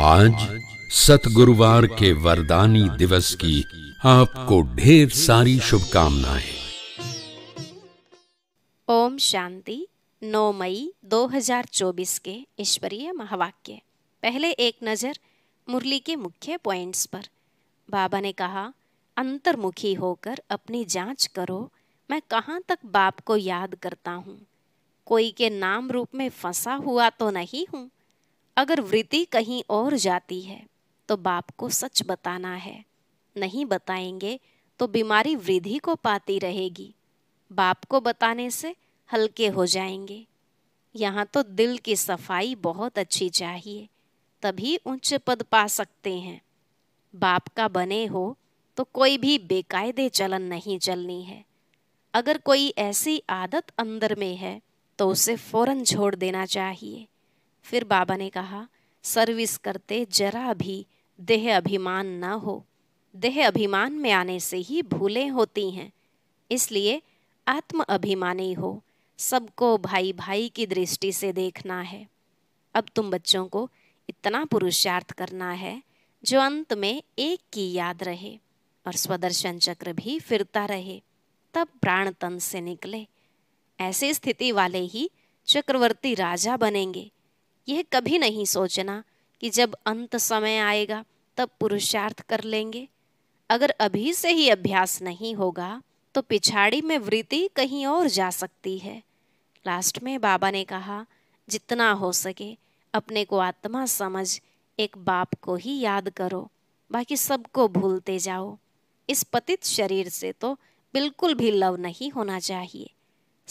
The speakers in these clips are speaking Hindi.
आज सतगुरुवार के वरदानी दिवस की आपको ढेर सारी शुभकामनाएं ओम शांति 9 मई 2024 के ईश्वरीय महावाक्य पहले एक नज़र मुरली के मुख्य पॉइंट्स पर बाबा ने कहा अंतर्मुखी होकर अपनी जांच करो मैं कहाँ तक बाप को याद करता हूँ कोई के नाम रूप में फंसा हुआ तो नहीं हूँ अगर वृत्ति कहीं और जाती है तो बाप को सच बताना है नहीं बताएंगे तो बीमारी वृद्धि को पाती रहेगी बाप को बताने से हल्के हो जाएंगे यहाँ तो दिल की सफाई बहुत अच्छी चाहिए तभी ऊंचे पद पा सकते हैं बाप का बने हो तो कोई भी बेकायदे चलन नहीं चलनी है अगर कोई ऐसी आदत अंदर में है तो उसे फौरन छोड़ देना चाहिए फिर बाबा ने कहा सर्विस करते जरा भी देह अभिमान न हो देह अभिमान में आने से ही भूलें होती हैं इसलिए आत्म अभिमानी हो सबको भाई भाई की दृष्टि से देखना है अब तुम बच्चों को इतना पुरुषार्थ करना है जो अंत में एक की याद रहे और स्वदर्शन चक्र भी फिरता रहे तब प्राण तन से निकले ऐसी स्थिति वाले ही चक्रवर्ती राजा बनेंगे यह कभी नहीं सोचना कि जब अंत समय आएगा तब पुरुषार्थ कर लेंगे अगर अभी से ही अभ्यास नहीं होगा तो पिछाड़ी में वृत्ति कहीं और जा सकती है लास्ट में बाबा ने कहा जितना हो सके अपने को आत्मा समझ एक बाप को ही याद करो बाकी सबको भूलते जाओ इस पतित शरीर से तो बिल्कुल भी लव नहीं होना चाहिए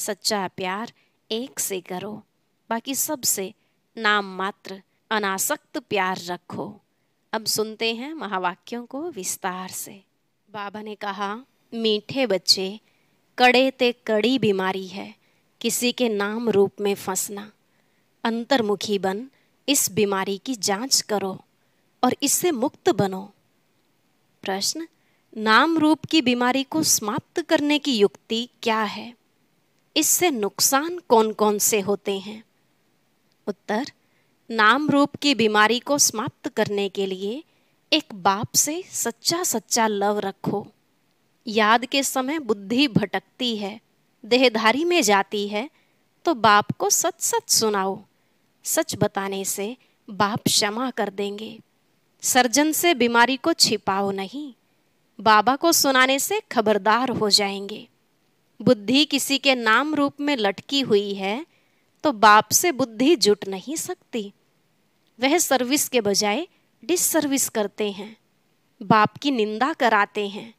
सच्चा प्यार एक से करो बाकी सबसे नाम मात्र अनासक्त प्यार रखो अब सुनते हैं महावाक्यों को विस्तार से बाबा ने कहा मीठे बच्चे कड़े ते कड़ी बीमारी है किसी के नाम रूप में फंसना अंतर्मुखी बन इस बीमारी की जांच करो और इससे मुक्त बनो प्रश्न नाम रूप की बीमारी को समाप्त करने की युक्ति क्या है इससे नुकसान कौन कौन से होते हैं उत्तर नाम रूप की बीमारी को समाप्त करने के लिए एक बाप से सच्चा सच्चा लव रखो याद के समय बुद्धि भटकती है देहधारी में जाती है तो बाप को सच सच सुनाओ सच बताने से बाप क्षमा कर देंगे सर्जन से बीमारी को छिपाओ नहीं बाबा को सुनाने से खबरदार हो जाएंगे बुद्धि किसी के नाम रूप में लटकी हुई है तो बाप से बुद्धि जुट नहीं सकती वह सर्विस के बजाय डिस सर्विस करते हैं बाप की निंदा कराते हैं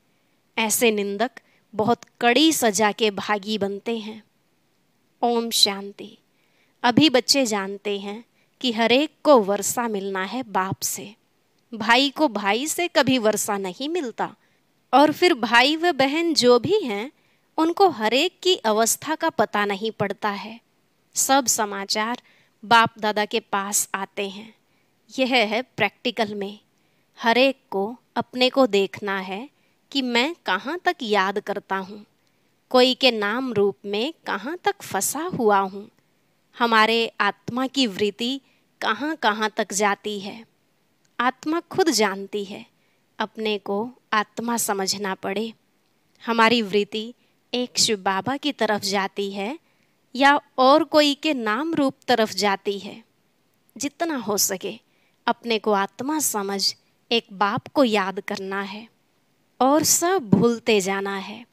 ऐसे निंदक बहुत कड़ी सजा के भागी बनते हैं ओम शांति अभी बच्चे जानते हैं कि हरेक को वर्षा मिलना है बाप से भाई को भाई से कभी वर्षा नहीं मिलता और फिर भाई व बहन जो भी हैं उनको हरेक की अवस्था का पता नहीं पड़ता है सब समाचार बाप दादा के पास आते हैं यह है प्रैक्टिकल में हर एक को अपने को देखना है कि मैं कहाँ तक याद करता हूँ कोई के नाम रूप में कहाँ तक फंसा हुआ हूँ हमारे आत्मा की वृत्ति कहाँ कहाँ तक जाती है आत्मा खुद जानती है अपने को आत्मा समझना पड़े हमारी वृत्ति एक शिव बाबा की तरफ जाती है या और कोई के नाम रूप तरफ जाती है जितना हो सके अपने को आत्मा समझ एक बाप को याद करना है और सब भूलते जाना है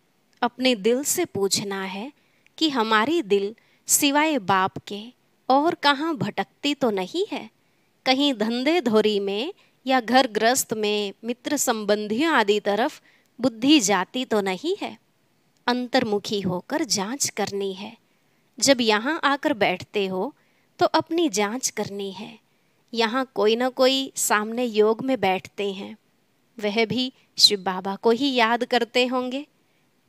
अपने दिल से पूछना है कि हमारी दिल सिवाय बाप के और कहाँ भटकती तो नहीं है कहीं धंधे धोरी में या घर ग्रस्त में मित्र संबंधियों आदि तरफ बुद्धि जाती तो नहीं है अंतर्मुखी होकर जांच करनी है जब यहाँ आकर बैठते हो तो अपनी जांच करनी है यहाँ कोई ना कोई सामने योग में बैठते हैं वह भी शिव बाबा को ही याद करते होंगे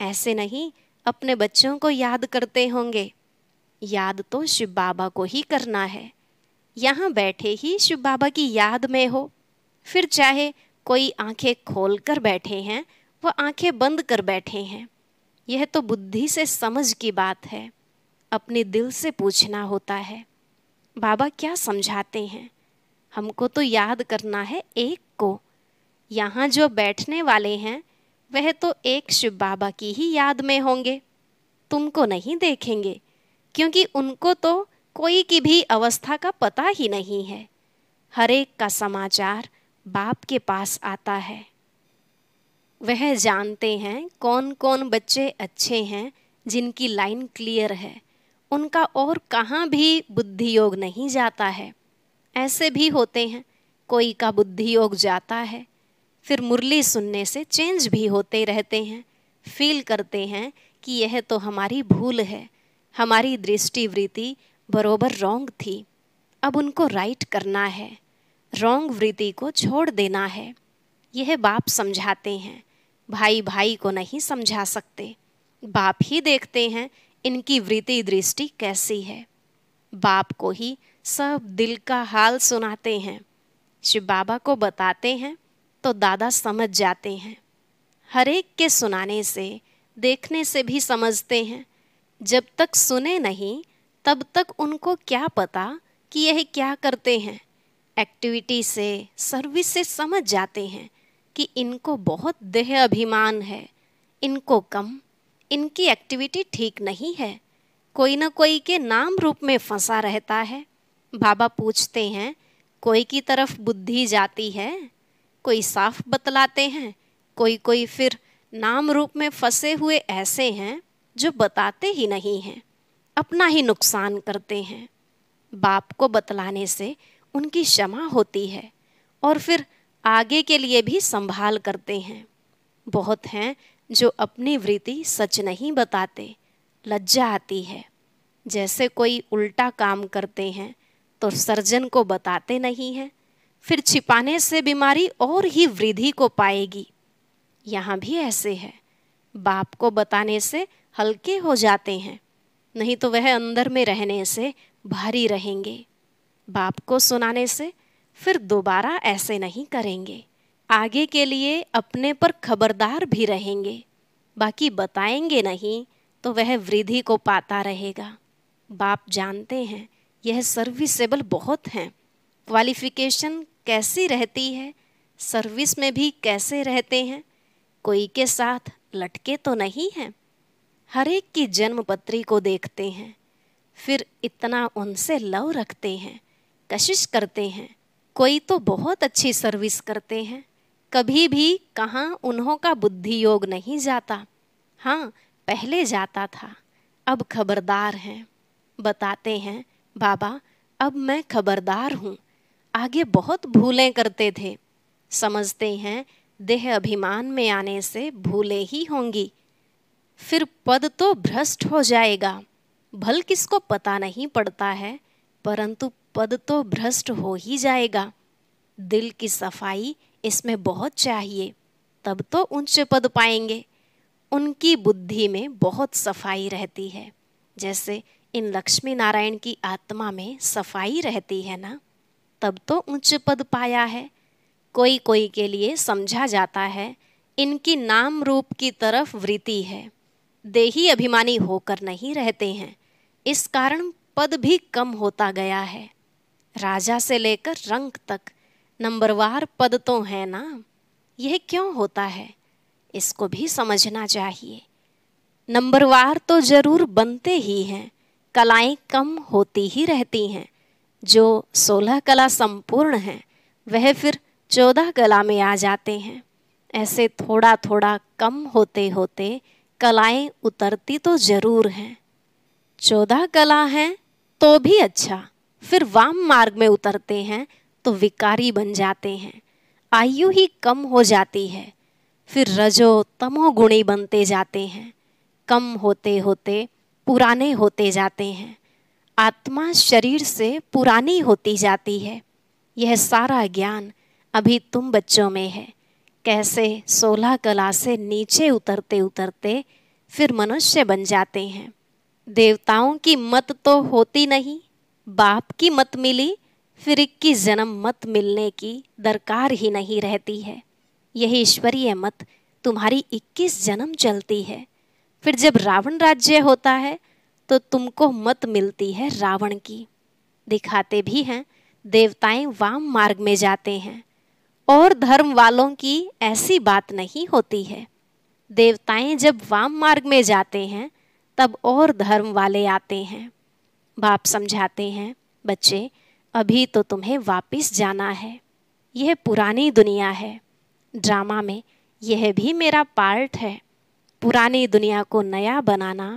ऐसे नहीं अपने बच्चों को याद करते होंगे याद तो शिव बाबा को ही करना है यहाँ बैठे ही शिव बाबा की याद में हो फिर चाहे कोई आंखें खोल कर बैठे हैं वह आंखें बंद कर बैठे हैं यह तो बुद्धि से समझ की बात है अपने दिल से पूछना होता है बाबा क्या समझाते हैं हमको तो याद करना है एक को यहाँ जो बैठने वाले हैं वह तो एक शिव बाबा की ही याद में होंगे तुमको नहीं देखेंगे क्योंकि उनको तो कोई की भी अवस्था का पता ही नहीं है हर एक का समाचार बाप के पास आता है वह जानते हैं कौन कौन बच्चे अच्छे हैं जिनकी लाइन क्लियर है उनका और कहाँ भी बुद्धि योग नहीं जाता है ऐसे भी होते हैं कोई का बुद्धि योग जाता है फिर मुरली सुनने से चेंज भी होते रहते हैं फील करते हैं कि यह तो हमारी भूल है हमारी दृष्टिवृत्ति बरोबर रॉन्ग थी अब उनको राइट करना है रॉन्ग वृत्ति को छोड़ देना है यह बाप समझाते हैं भाई भाई को नहीं समझा सकते बाप ही देखते हैं इनकी वृत्ति दृष्टि कैसी है बाप को ही सब दिल का हाल सुनाते हैं शिव बाबा को बताते हैं तो दादा समझ जाते हैं हरेक के सुनाने से देखने से भी समझते हैं जब तक सुने नहीं तब तक उनको क्या पता कि यह क्या करते हैं एक्टिविटी से सर्विस से समझ जाते हैं कि इनको बहुत देह अभिमान है इनको कम इनकी एक्टिविटी ठीक नहीं है कोई ना कोई के नाम रूप में फंसा रहता है बाबा पूछते हैं कोई की तरफ बुद्धि जाती है कोई साफ बतलाते हैं कोई कोई फिर नाम रूप में फंसे हुए ऐसे हैं जो बताते ही नहीं हैं अपना ही नुकसान करते हैं बाप को बतलाने से उनकी क्षमा होती है और फिर आगे के लिए भी संभाल करते हैं बहुत हैं जो अपनी वृत्ति सच नहीं बताते लज्जा आती है जैसे कोई उल्टा काम करते हैं तो सर्जन को बताते नहीं हैं फिर छिपाने से बीमारी और ही वृद्धि को पाएगी यहाँ भी ऐसे है बाप को बताने से हल्के हो जाते हैं नहीं तो वह अंदर में रहने से भारी रहेंगे बाप को सुनाने से फिर दोबारा ऐसे नहीं करेंगे आगे के लिए अपने पर खबरदार भी रहेंगे बाकी बताएंगे नहीं तो वह वृद्धि को पाता रहेगा बाप जानते हैं यह सर्विसेबल बहुत हैं क्वालिफिकेशन कैसी रहती है सर्विस में भी कैसे रहते हैं कोई के साथ लटके तो नहीं हैं हर एक की जन्म पत्री को देखते हैं फिर इतना उनसे लव रखते हैं कशिश करते हैं कोई तो बहुत अच्छी सर्विस करते हैं कभी भी कहाँ उन्हों का बुद्धि योग नहीं जाता हाँ पहले जाता था अब खबरदार हैं बताते हैं बाबा अब मैं खबरदार हूँ आगे बहुत भूलें करते थे समझते हैं देह अभिमान में आने से भूले ही होंगी फिर पद तो भ्रष्ट हो जाएगा भल किसको पता नहीं पड़ता है परंतु पद तो भ्रष्ट हो ही जाएगा दिल की सफाई इसमें बहुत चाहिए तब तो उच्च पद पाएंगे उनकी बुद्धि में बहुत सफाई रहती है जैसे इन लक्ष्मी नारायण की आत्मा में सफाई रहती है ना तब तो उच्च पद पाया है कोई कोई के लिए समझा जाता है इनकी नाम रूप की तरफ वृत्ति है देही अभिमानी होकर नहीं रहते हैं इस कारण पद भी कम होता गया है राजा से लेकर रंग तक नंबरवार पद तो है ना यह क्यों होता है इसको भी समझना चाहिए नंबरवार तो ज़रूर बनते ही हैं कलाएं कम होती ही रहती हैं जो सोलह कला संपूर्ण हैं वह फिर चौदह कला में आ जाते हैं ऐसे थोड़ा थोड़ा कम होते होते कलाएं उतरती तो ज़रूर हैं चौदह कला हैं तो भी अच्छा फिर वाम मार्ग में उतरते हैं तो विकारी बन जाते हैं आयु ही कम हो जाती है फिर रजो तमोगुणी गुणी बनते जाते हैं कम होते होते पुराने होते जाते हैं आत्मा शरीर से पुरानी होती जाती है यह सारा ज्ञान अभी तुम बच्चों में है कैसे सोलह कला से नीचे उतरते उतरते फिर मनुष्य बन जाते हैं देवताओं की मत तो होती नहीं बाप की मत मिली फिर इक्कीस जन्म मत मिलने की दरकार ही नहीं रहती है यही ईश्वरीय मत तुम्हारी इक्कीस जन्म चलती है फिर जब रावण राज्य होता है तो तुमको मत मिलती है रावण की दिखाते भी हैं देवताएं वाम मार्ग में जाते हैं और धर्म वालों की ऐसी बात नहीं होती है देवताएं जब वाम मार्ग में जाते हैं तब और धर्म वाले आते हैं बाप समझाते हैं बच्चे अभी तो तुम्हें वापस जाना है यह पुरानी दुनिया है ड्रामा में यह भी मेरा पार्ट है पुरानी दुनिया को नया बनाना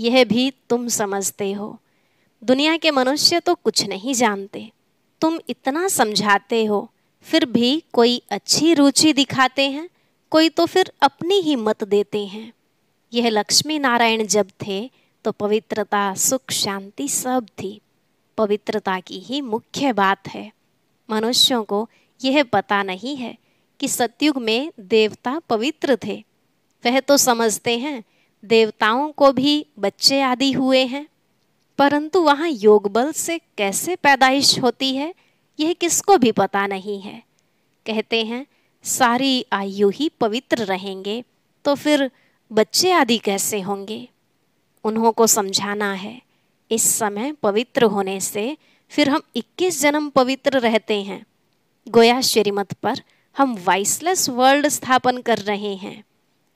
यह भी तुम समझते हो दुनिया के मनुष्य तो कुछ नहीं जानते तुम इतना समझाते हो फिर भी कोई अच्छी रुचि दिखाते हैं कोई तो फिर अपनी ही मत देते हैं यह लक्ष्मी नारायण जब थे तो पवित्रता सुख शांति सब थी पवित्रता की ही मुख्य बात है मनुष्यों को यह पता नहीं है कि सतयुग में देवता पवित्र थे वह तो समझते हैं देवताओं को भी बच्चे आदि हुए हैं परंतु वहाँ योग बल से कैसे पैदाइश होती है यह किसको भी पता नहीं है कहते हैं सारी आयु ही पवित्र रहेंगे तो फिर बच्चे आदि कैसे होंगे उन्हों को समझाना है इस समय पवित्र होने से फिर हम 21 जन्म पवित्र रहते हैं गोया श्रीमत पर हम वाइसलेस वर्ल्ड स्थापन कर रहे हैं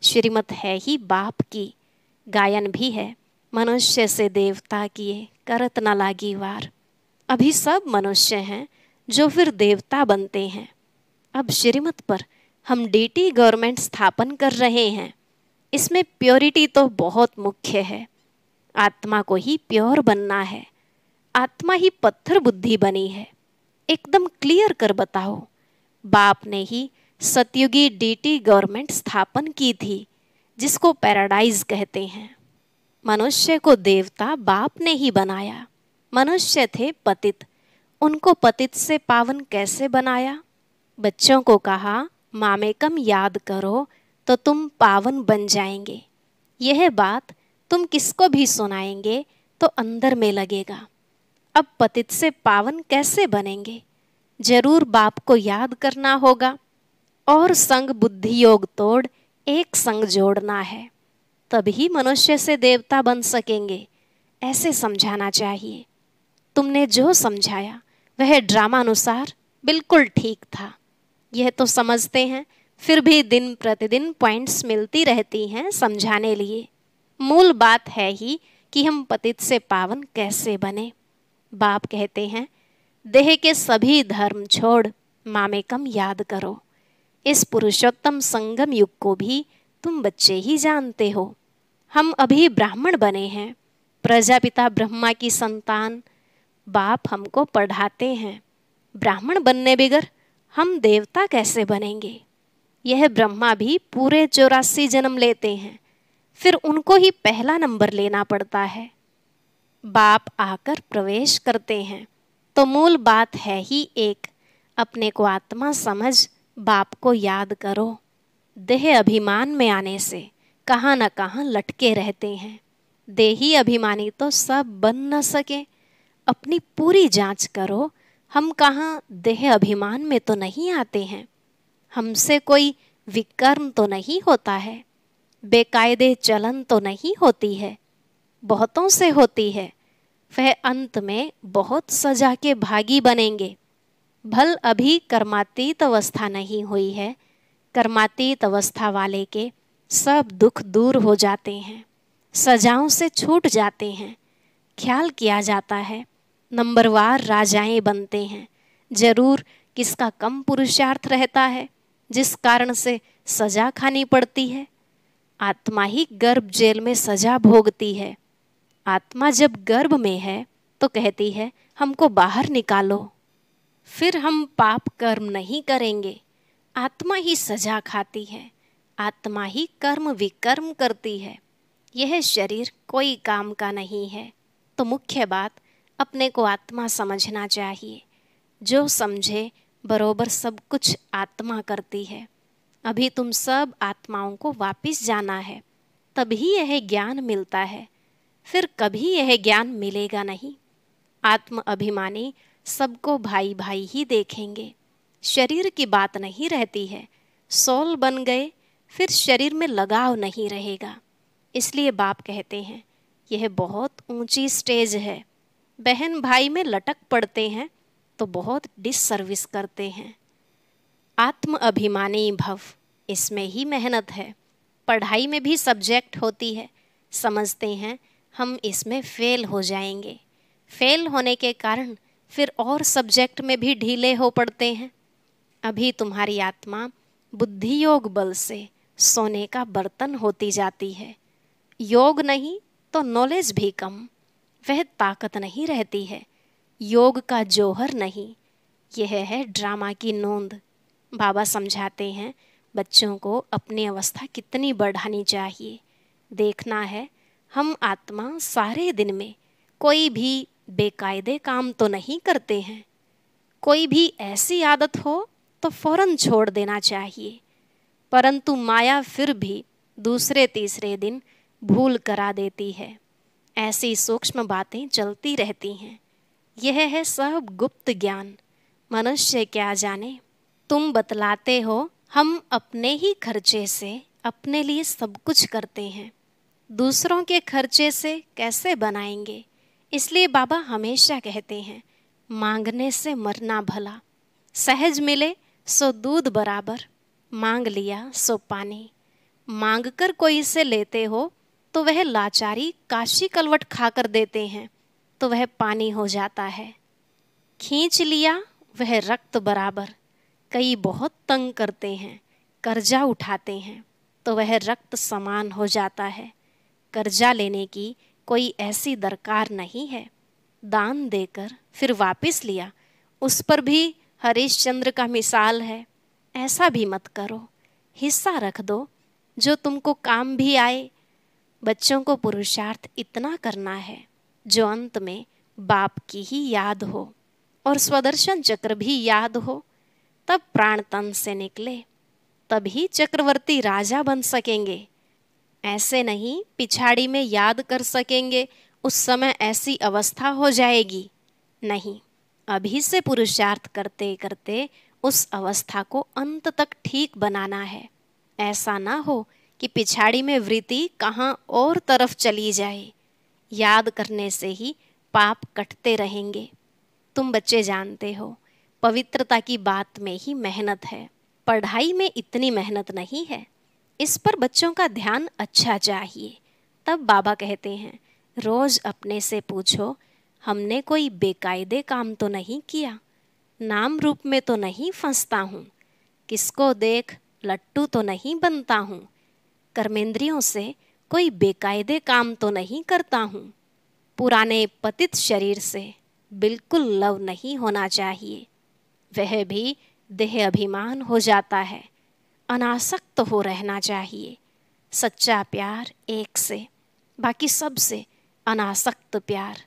श्रीमत है ही बाप की गायन भी है मनुष्य से देवता किए करत न लागी वार अभी सब मनुष्य हैं जो फिर देवता बनते हैं अब श्रीमत पर हम डीटी गवर्नमेंट स्थापन कर रहे हैं इसमें प्योरिटी तो बहुत मुख्य है आत्मा को ही प्योर बनना है आत्मा ही पत्थर बुद्धि बनी है एकदम क्लियर कर बताओ बाप ने ही सतयुगी डीटी गवर्नमेंट स्थापन की थी जिसको पैराडाइज कहते हैं मनुष्य को देवता बाप ने ही बनाया मनुष्य थे पतित उनको पतित से पावन कैसे बनाया बच्चों को कहा मामेकम याद करो तो तुम पावन बन जाएंगे यह बात तुम किसको भी सुनाएंगे तो अंदर में लगेगा अब पतित से पावन कैसे बनेंगे जरूर बाप को याद करना होगा और संग बुद्धि योग तोड़ एक संग जोड़ना है तभी मनुष्य से देवता बन सकेंगे ऐसे समझाना चाहिए तुमने जो समझाया वह ड्रामा अनुसार बिल्कुल ठीक था यह तो समझते हैं फिर भी दिन प्रतिदिन पॉइंट्स मिलती रहती हैं समझाने लिए मूल बात है ही कि हम पतित से पावन कैसे बने बाप कहते हैं देह के सभी धर्म छोड़ मामे कम याद करो इस पुरुषोत्तम संगम युग को भी तुम बच्चे ही जानते हो हम अभी ब्राह्मण बने हैं प्रजापिता ब्रह्मा की संतान बाप हमको पढ़ाते हैं ब्राह्मण बनने बिगर हम देवता कैसे बनेंगे यह ब्रह्मा भी पूरे चौरासी जन्म लेते हैं फिर उनको ही पहला नंबर लेना पड़ता है बाप आकर प्रवेश करते हैं तो मूल बात है ही एक अपने को आत्मा समझ बाप को याद करो देह अभिमान में आने से कहाँ न कहाँ लटके रहते हैं देही अभिमानी तो सब बन न सके अपनी पूरी जांच करो हम कहाँ देह अभिमान में तो नहीं आते हैं हमसे कोई विकर्म तो नहीं होता है बेकायदे जलन तो नहीं होती है बहुतों से होती है वह अंत में बहुत सजा के भागी बनेंगे भल अभी कर्मातीत अवस्था नहीं हुई है कर्मातीत अवस्था वाले के सब दुख दूर हो जाते हैं सजाओं से छूट जाते हैं ख्याल किया जाता है नंबरवार राजाएं बनते हैं जरूर किसका कम पुरुषार्थ रहता है जिस कारण से सजा खानी पड़ती है आत्मा ही गर्भ जेल में सजा भोगती है आत्मा जब गर्भ में है तो कहती है हमको बाहर निकालो फिर हम पाप कर्म नहीं करेंगे आत्मा ही सजा खाती है आत्मा ही कर्म विकर्म करती है यह शरीर कोई काम का नहीं है तो मुख्य बात अपने को आत्मा समझना चाहिए जो समझे बरोबर सब कुछ आत्मा करती है अभी तुम सब आत्माओं को वापिस जाना है तभी यह ज्ञान मिलता है फिर कभी यह ज्ञान मिलेगा नहीं आत्म अभिमानी सबको भाई भाई ही देखेंगे शरीर की बात नहीं रहती है सोल बन गए फिर शरीर में लगाव नहीं रहेगा इसलिए बाप कहते हैं यह बहुत ऊंची स्टेज है बहन भाई में लटक पड़ते हैं तो बहुत डिससर्विस करते हैं आत्म अभिमानी भव इसमें ही मेहनत है पढ़ाई में भी सब्जेक्ट होती है समझते हैं हम इसमें फेल हो जाएंगे फेल होने के कारण फिर और सब्जेक्ट में भी ढीले हो पड़ते हैं अभी तुम्हारी आत्मा बुद्धि योग बल से सोने का बर्तन होती जाती है योग नहीं तो नॉलेज भी कम वह ताकत नहीं रहती है योग का जोहर नहीं यह है ड्रामा की नोंद बाबा समझाते हैं बच्चों को अपनी अवस्था कितनी बढ़ानी चाहिए देखना है हम आत्मा सारे दिन में कोई भी बेकायदे काम तो नहीं करते हैं कोई भी ऐसी आदत हो तो फौरन छोड़ देना चाहिए परंतु माया फिर भी दूसरे तीसरे दिन भूल करा देती है ऐसी सूक्ष्म बातें चलती रहती हैं यह है सब गुप्त ज्ञान मनुष्य क्या जाने तुम बतलाते हो हम अपने ही खर्चे से अपने लिए सब कुछ करते हैं दूसरों के खर्चे से कैसे बनाएंगे इसलिए बाबा हमेशा कहते हैं मांगने से मरना भला सहज मिले सो दूध बराबर मांग लिया सो पानी मांग कर कोई से लेते हो तो वह लाचारी काशी कलवट खा कर देते हैं तो वह पानी हो जाता है खींच लिया वह रक्त बराबर कई बहुत तंग करते हैं कर्जा उठाते हैं तो वह रक्त समान हो जाता है कर्जा लेने की कोई ऐसी दरकार नहीं है दान देकर फिर वापस लिया उस पर भी हरीश चंद्र का मिसाल है ऐसा भी मत करो हिस्सा रख दो जो तुमको काम भी आए बच्चों को पुरुषार्थ इतना करना है जो अंत में बाप की ही याद हो और स्वदर्शन चक्र भी याद हो तब प्राण तन से निकले तभी चक्रवर्ती राजा बन सकेंगे ऐसे नहीं पिछाड़ी में याद कर सकेंगे उस समय ऐसी अवस्था हो जाएगी नहीं अभी से पुरुषार्थ करते करते उस अवस्था को अंत तक ठीक बनाना है ऐसा ना हो कि पिछाड़ी में वृत्ति कहाँ और तरफ चली जाए याद करने से ही पाप कटते रहेंगे तुम बच्चे जानते हो पवित्रता की बात में ही मेहनत है पढ़ाई में इतनी मेहनत नहीं है इस पर बच्चों का ध्यान अच्छा चाहिए तब बाबा कहते हैं रोज़ अपने से पूछो हमने कोई बेकायदे काम तो नहीं किया नाम रूप में तो नहीं फंसता हूँ किसको देख लट्टू तो नहीं बनता हूँ कर्मेंद्रियों से कोई बेकायदे काम तो नहीं करता हूँ पुराने पतित शरीर से बिल्कुल लव नहीं होना चाहिए वह भी देह अभिमान हो जाता है अनासक्त हो रहना चाहिए सच्चा प्यार एक से बाकी सब से अनासक्त प्यार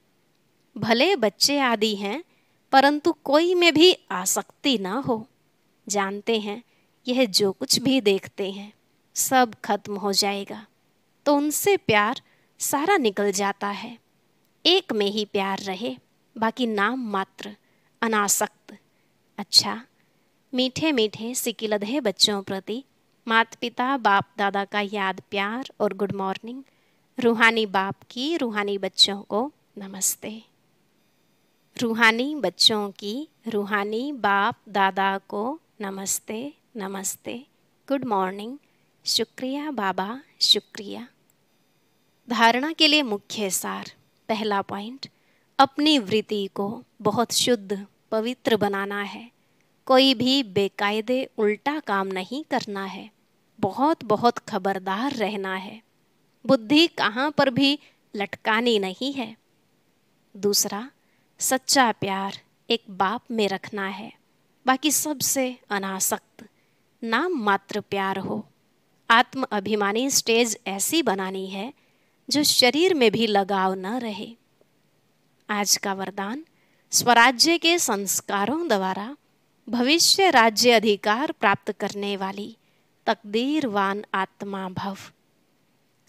भले बच्चे आदि हैं परंतु कोई में भी आसक्ति ना हो जानते हैं यह जो कुछ भी देखते हैं सब खत्म हो जाएगा तो उनसे प्यार सारा निकल जाता है एक में ही प्यार रहे बाकी नाम मात्र अनासक्त अच्छा मीठे मीठे सिकिलधे बच्चों प्रति माता पिता बाप दादा का याद प्यार और गुड मॉर्निंग रूहानी बाप की रूहानी बच्चों को नमस्ते रूहानी बच्चों की रूहानी बाप दादा को नमस्ते नमस्ते गुड मॉर्निंग शुक्रिया बाबा शुक्रिया धारणा के लिए मुख्य सार पहला पॉइंट अपनी वृत्ति को बहुत शुद्ध पवित्र बनाना है कोई भी बेकायदे उल्टा काम नहीं करना है बहुत बहुत खबरदार रहना है बुद्धि कहाँ पर भी लटकानी नहीं है दूसरा सच्चा प्यार एक बाप में रखना है बाकी सबसे अनासक्त नाम मात्र प्यार हो आत्म अभिमानी स्टेज ऐसी बनानी है जो शरीर में भी लगाव न रहे आज का वरदान स्वराज्य के संस्कारों द्वारा भविष्य राज्य अधिकार प्राप्त करने वाली तकदीरवान आत्मा भव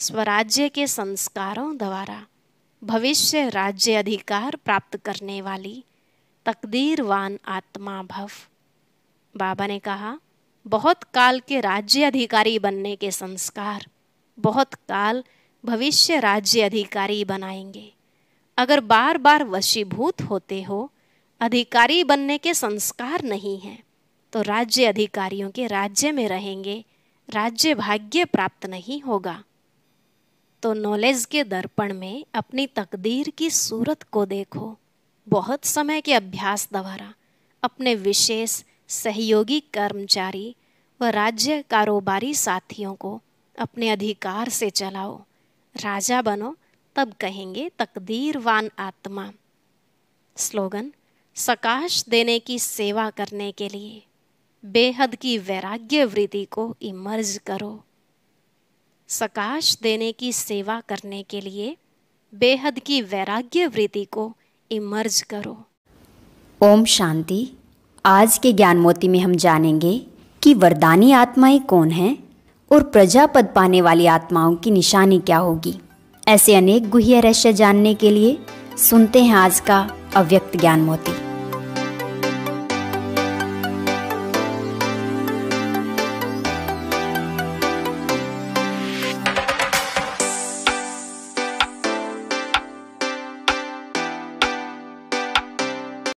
स्वराज्य के संस्कारों द्वारा भविष्य राज्य अधिकार प्राप्त करने वाली तकदीरवान आत्मा भव बाबा ने कहा बहुत काल के राज्य अधिकारी बनने के संस्कार बहुत काल भविष्य राज्य अधिकारी बनाएंगे अगर बार बार वशीभूत होते हो अधिकारी बनने के संस्कार नहीं हैं तो राज्य अधिकारियों के राज्य में रहेंगे राज्य भाग्य प्राप्त नहीं होगा तो नॉलेज के दर्पण में अपनी तकदीर की सूरत को देखो बहुत समय के अभ्यास द्वारा अपने विशेष सहयोगी कर्मचारी व राज्य कारोबारी साथियों को अपने अधिकार से चलाओ राजा बनो तब कहेंगे तकदीरवान आत्मा स्लोगन सकाश देने की सेवा करने के लिए बेहद की वैराग्य वृद्धि को इमर्ज करो सकाश देने की सेवा करने के लिए बेहद की वैराग्य वृद्धि को इमर्ज करो ओम शांति आज के ज्ञान मोती में हम जानेंगे कि वरदानी आत्माएं कौन हैं और प्रजापद पाने वाली आत्माओं की निशानी क्या होगी ऐसे अनेक गुहिया रहस्य जानने के लिए सुनते हैं आज का अव्यक्त ज्ञान मोती